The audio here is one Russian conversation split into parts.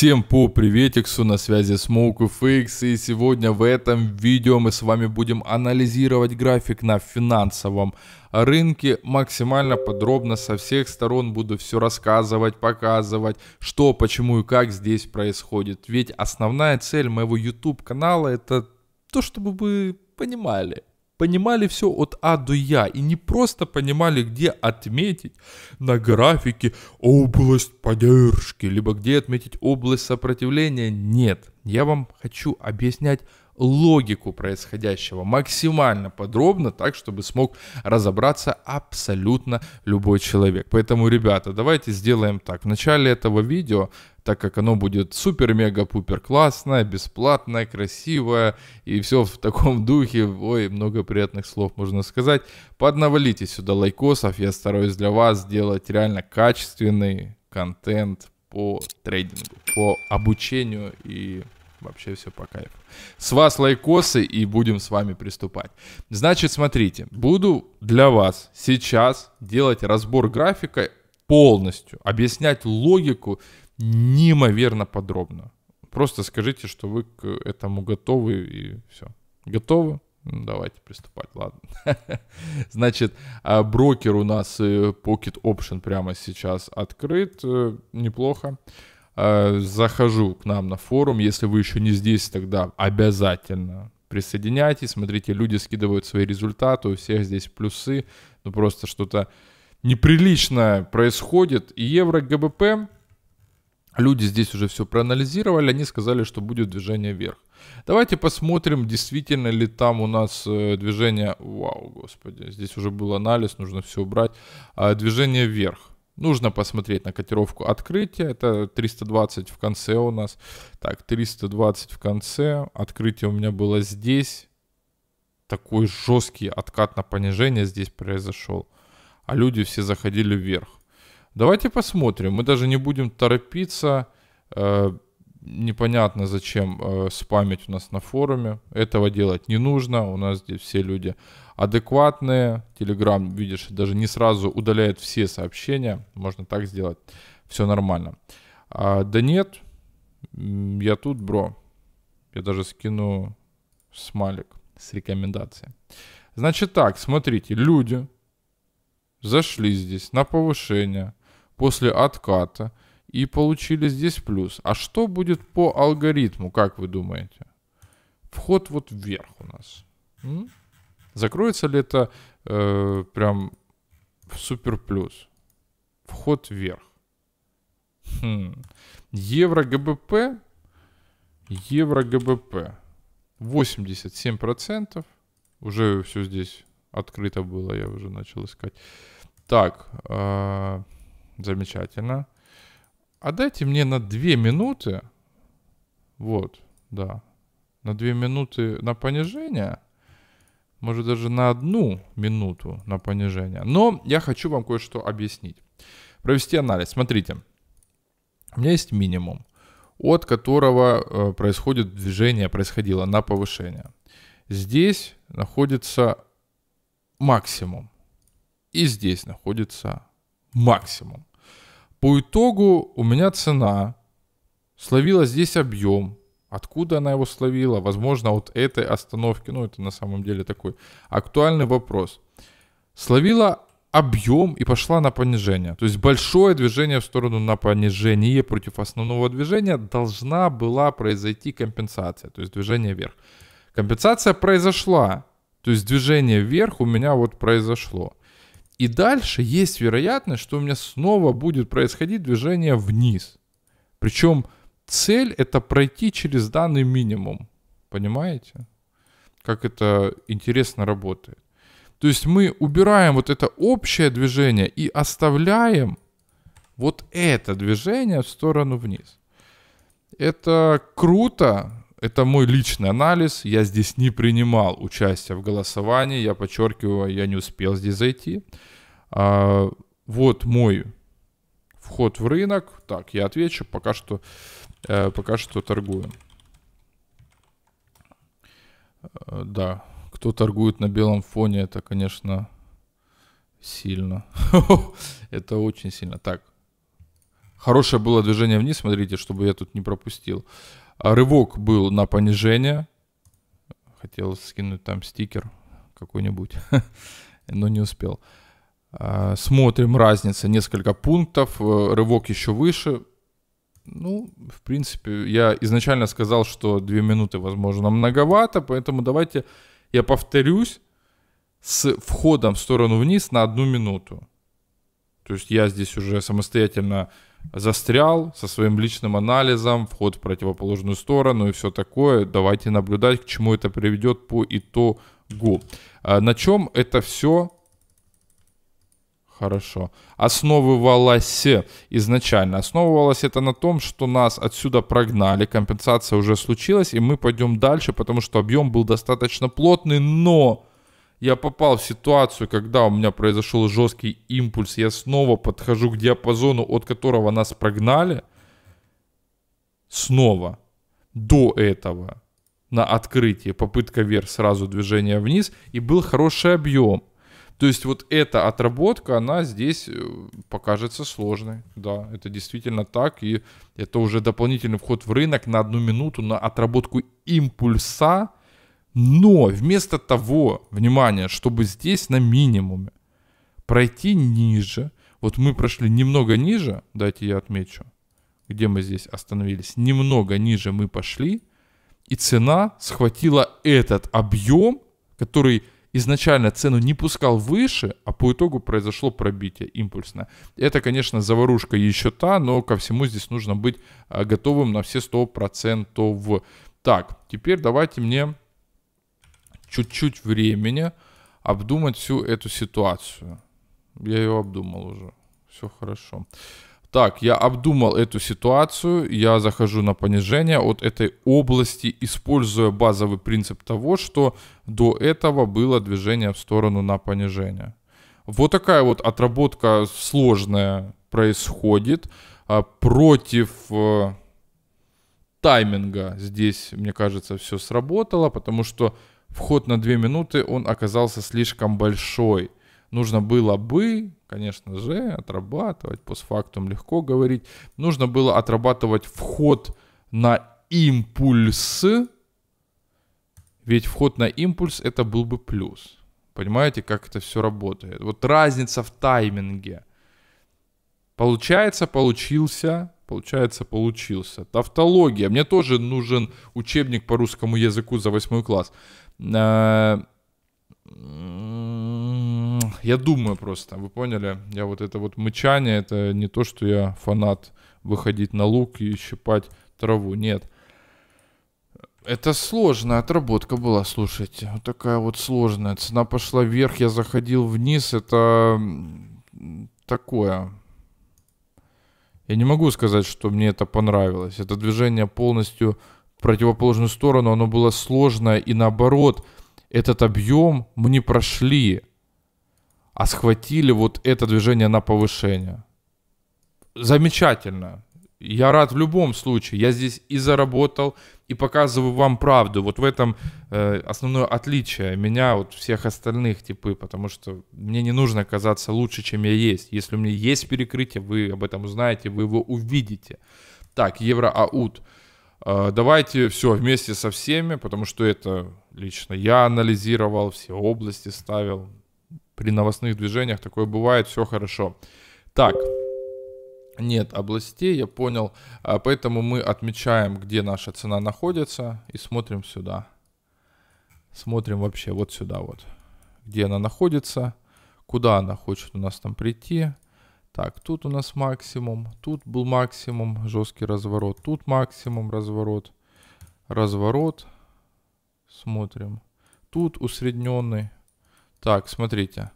Всем по приветиксу, на связи SmokeFX и сегодня в этом видео мы с вами будем анализировать график на финансовом рынке максимально подробно со всех сторон буду все рассказывать, показывать, что, почему и как здесь происходит. Ведь основная цель моего YouTube канала это то, чтобы вы понимали, понимали все от А до Я и не просто понимали, где отметить на графике область поддержки, либо где отметить область сопротивления. Нет, я вам хочу объяснять логику происходящего максимально подробно, так, чтобы смог разобраться абсолютно любой человек. Поэтому, ребята, давайте сделаем так. В начале этого видео так как оно будет супер-мега-пупер классное, бесплатное, красивое и все в таком духе. Ой, много приятных слов можно сказать. Поднавалите сюда лайкосов, я стараюсь для вас сделать реально качественный контент по трейдингу, по обучению и вообще все по кайфу. С вас лайкосы и будем с вами приступать. Значит, смотрите, буду для вас сейчас делать разбор графика полностью, объяснять логику неимоверно подробно. Просто скажите, что вы к этому готовы и все. Готовы? Ну, давайте приступать, ладно. Значит, а брокер у нас э, Pocket Option прямо сейчас открыт, э, неплохо. А, захожу к нам на форум, если вы еще не здесь, тогда обязательно присоединяйтесь, смотрите, люди скидывают свои результаты, у всех здесь плюсы, ну просто что-то неприличное происходит. И Евро ГБП Люди здесь уже все проанализировали, они сказали, что будет движение вверх. Давайте посмотрим, действительно ли там у нас э, движение... Вау, господи, здесь уже был анализ, нужно все убрать. А, движение вверх. Нужно посмотреть на котировку открытия. Это 320 в конце у нас. Так, 320 в конце. Открытие у меня было здесь. Такой жесткий откат на понижение здесь произошел. А люди все заходили вверх. Давайте посмотрим. Мы даже не будем торопиться. Э, непонятно, зачем э, спамить у нас на форуме. Этого делать не нужно. У нас здесь все люди адекватные. Телеграм, видишь, даже не сразу удаляет все сообщения. Можно так сделать. Все нормально. А, да нет, я тут, бро. Я даже скину смайлик с рекомендацией. Значит так, смотрите, люди зашли здесь на повышение – после отката и получили здесь плюс. А что будет по алгоритму, как вы думаете? Вход вот вверх у нас. М? Закроется ли это э, прям в супер плюс? Вход вверх. Хм. Евро ГБП. Евро ГБП. 87%. Уже все здесь открыто было, я уже начал искать. Так. Э Замечательно. А дайте мне на две минуты, вот, да, на две минуты на понижение, может даже на одну минуту на понижение. Но я хочу вам кое-что объяснить. Провести анализ. Смотрите, у меня есть минимум, от которого э, происходит движение, происходило на повышение. Здесь находится максимум. И здесь находится максимум. По итогу у меня цена, словила здесь объем, Откуда она его словила? Возможно, от этой остановки. Ну, это на самом деле такой актуальный вопрос. Словила объем и пошла на понижение. То есть большое движение в сторону на понижение против основного движения должна была произойти компенсация, то есть движение вверх. Компенсация произошла, то есть движение вверх у меня вот произошло. И дальше есть вероятность, что у меня снова будет происходить движение вниз. Причем цель это пройти через данный минимум. Понимаете? Как это интересно работает. То есть мы убираем вот это общее движение и оставляем вот это движение в сторону вниз. Это круто, это мой личный анализ. Я здесь не принимал участие в голосовании. Я подчеркиваю, я не успел здесь зайти. А, вот мой вход в рынок. Так, я отвечу. Пока что, э, пока что торгую. Э, да, кто торгует на белом фоне, это, конечно, сильно. это очень сильно. Так, хорошее было движение вниз, смотрите, чтобы я тут не пропустил. А рывок был на понижение. Хотел скинуть там стикер какой-нибудь, но не успел. А, смотрим, разница несколько пунктов, э, рывок еще выше. Ну, в принципе, я изначально сказал, что 2 минуты, возможно, многовато, поэтому давайте я повторюсь с входом в сторону вниз на одну минуту. То есть я здесь уже самостоятельно застрял со своим личным анализом, вход в противоположную сторону и все такое. Давайте наблюдать, к чему это приведет по итогу. А на чем это все Хорошо. Основывалось изначально. Основывалось это на том, что нас отсюда прогнали, компенсация уже случилась, и мы пойдем дальше, потому что объем был достаточно плотный, но я попал в ситуацию, когда у меня произошел жесткий импульс, я снова подхожу к диапазону, от которого нас прогнали, снова, до этого, на открытие, попытка вверх, сразу движение вниз, и был хороший объем. То есть вот эта отработка, она здесь э, покажется сложной. Да, это действительно так, и это уже дополнительный вход в рынок на одну минуту, на отработку импульса – но вместо того, внимание, чтобы здесь на минимуме пройти ниже, вот мы прошли немного ниже, давайте я отмечу, где мы здесь остановились, немного ниже мы пошли, и цена схватила этот объем, который изначально цену не пускал выше, а по итогу произошло пробитие импульсное. Это, конечно, заварушка еще та, но ко всему здесь нужно быть а, готовым на все 100%. Так, теперь давайте мне чуть-чуть времени обдумать всю эту ситуацию. Я ее обдумал уже. Все хорошо. Так, я обдумал эту ситуацию, я захожу на понижение от этой области, используя базовый принцип того, что до этого было движение в сторону на понижение. Вот такая вот отработка сложная происходит а, против э, тайминга. Здесь, мне кажется, все сработало, потому что Вход на 2 минуты, он оказался слишком большой. Нужно было бы, конечно же, отрабатывать, постфактум легко говорить, нужно было отрабатывать вход на импульс, ведь вход на импульс это был бы плюс. Понимаете, как это все работает? Вот разница в тайминге. Получается, получился, получается, получился. Тавтология. Мне тоже нужен учебник по русскому языку за восьмой класс. Э, я думаю просто, вы поняли? Я вот это вот мычание, это не то, что я фанат выходить на луг и щипать траву, нет. Это сложная отработка была, слушайте. Вот такая вот сложная. Цена пошла вверх, я заходил вниз. Это такое. Я не могу сказать, что мне это понравилось. Это движение полностью в противоположную сторону, оно было сложное, и наоборот, этот объем мы не прошли, а схватили вот это движение на повышение. Замечательно. Я рад в любом случае. Я здесь и заработал, и показываю вам правду. Вот в этом э, основное отличие меня от всех остальных типы, потому что мне не нужно казаться лучше, чем я есть. Если у меня есть перекрытие, вы об этом узнаете, вы его увидите. Так, евро-аут. А, давайте все вместе со всеми, потому что это лично я анализировал, все области ставил. При новостных движениях такое бывает, все хорошо. Так, нет областей, я понял. А, поэтому мы отмечаем, где наша цена находится и смотрим сюда. Смотрим вообще вот сюда вот, где она находится, куда она хочет у нас там прийти. Так, тут у нас максимум, тут был максимум, жесткий разворот, тут максимум разворот, разворот, смотрим, тут усредненный. Так, смотрите,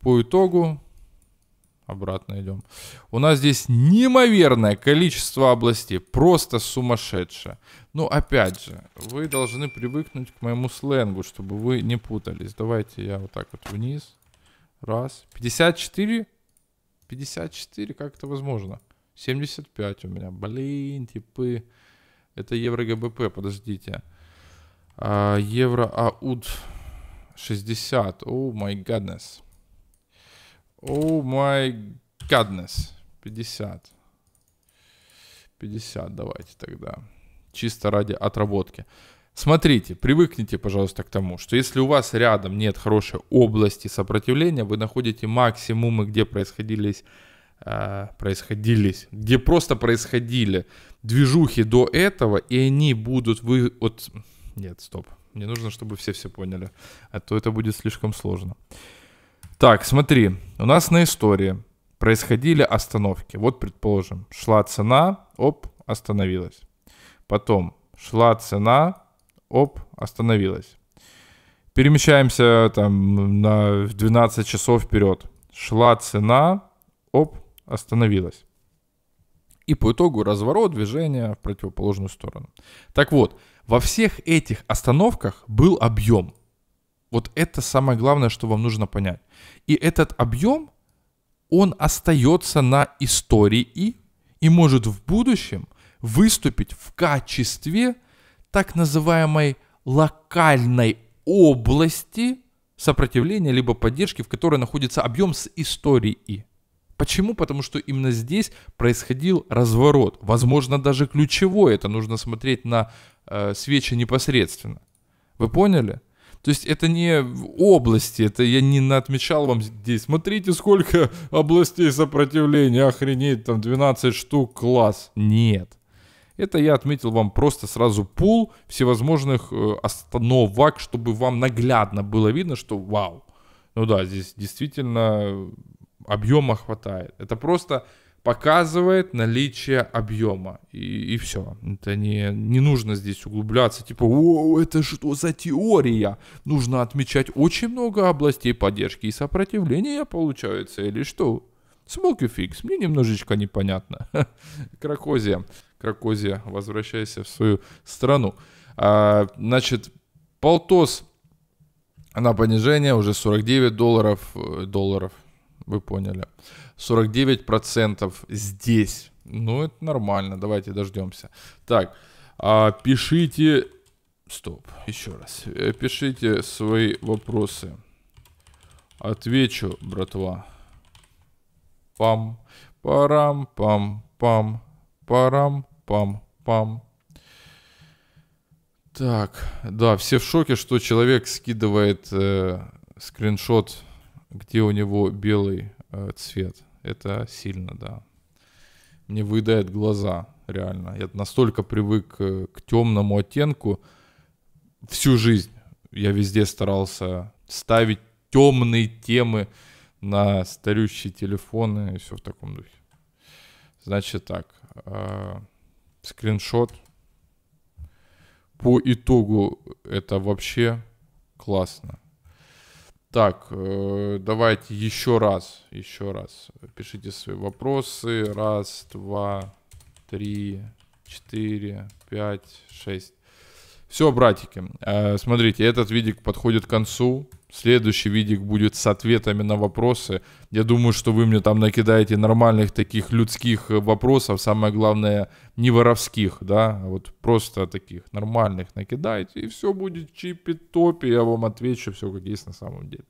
по итогу, обратно идем, у нас здесь неимоверное количество областей, просто сумасшедшее. Ну, опять же, вы должны привыкнуть к моему сленгу, чтобы вы не путались. Давайте я вот так вот вниз, раз, 54 54, как это возможно? 75 у меня. Блин, типы. Это евро ГБП, подождите. А, евро АУД 60. О май гаднес. О май гаднес. 50. 50 давайте тогда. Чисто ради отработки. Смотрите, привыкните, пожалуйста, к тому, что если у вас рядом нет хорошей области сопротивления, вы находите максимумы, где происходились, э, происходились, где просто происходили движухи до этого, и они будут вы от... Нет, стоп. Мне нужно, чтобы все все поняли, а то это будет слишком сложно. Так, смотри, у нас на истории происходили остановки. Вот, предположим, шла цена, оп, остановилась. Потом шла цена, оп, остановилась. Перемещаемся там на 12 часов вперед. Шла цена, оп, остановилась. И по итогу разворот движения в противоположную сторону. Так вот, во всех этих остановках был объем. Вот это самое главное, что вам нужно понять. И этот объем, он остается на истории и, и может в будущем выступить в качестве так называемой локальной области сопротивления либо поддержки, в которой находится объем с историей. Почему? Потому что именно здесь происходил разворот. Возможно, даже ключевой. Это нужно смотреть на э, свечи непосредственно. Вы поняли? То есть это не области, это я не отмечал вам здесь. Смотрите, сколько областей сопротивления, охренеть, там 12 штук, класс. Нет. Это я отметил вам просто сразу пул всевозможных э, остановок, чтобы вам наглядно было видно, что вау. Ну да, здесь действительно э, объема хватает. Это просто показывает наличие объема. И, и все. Это не, не нужно здесь углубляться. Типа, о, это что за теория? Нужно отмечать очень много областей поддержки и сопротивления получается или что? Смоки фикс, мне немножечко непонятно. Кракозия. Кракозия, возвращайся в свою страну. А, значит, полтос на понижение уже 49 долларов, э, долларов, вы поняли, 49 процентов здесь. Ну, это нормально, давайте дождемся. Так, а, пишите, стоп, еще раз, э, пишите свои вопросы. Отвечу, братва. Пам, парам, пам, пам, парам, пам-пам. Так, да, все в шоке, что человек скидывает э, скриншот, где у него белый э, цвет. Это сильно, да. Мне выедает глаза, реально. Я настолько привык э, к темному оттенку всю жизнь. Я везде старался ставить темные темы на старющие телефоны и все в таком духе. Значит так. Э, скриншот. По итогу это вообще классно. Так, э, давайте еще раз, еще раз. Пишите свои вопросы. Раз, два, три, четыре, пять, шесть. Все, братики, э, смотрите, этот видик подходит к концу. Следующий видик будет с ответами на вопросы. Я думаю, что вы мне там накидаете нормальных таких людских э, вопросов, самое главное, не воровских, да, а вот просто таких нормальных накидайте, и все будет чипи-топи, я вам отвечу все как есть на самом деле.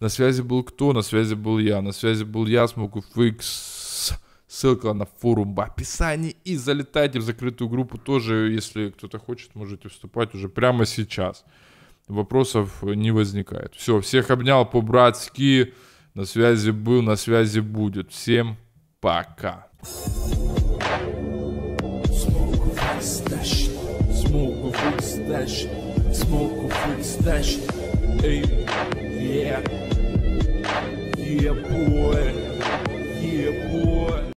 На связи был кто? На связи был я. На связи был я, Смоков X. Ссылка на форум в описании. И залетайте в закрытую группу тоже, если кто-то хочет, можете вступать уже прямо сейчас вопросов не возникает. Все, всех обнял по-братски. На связи был, на связи будет. Всем пока. Yeah, boy.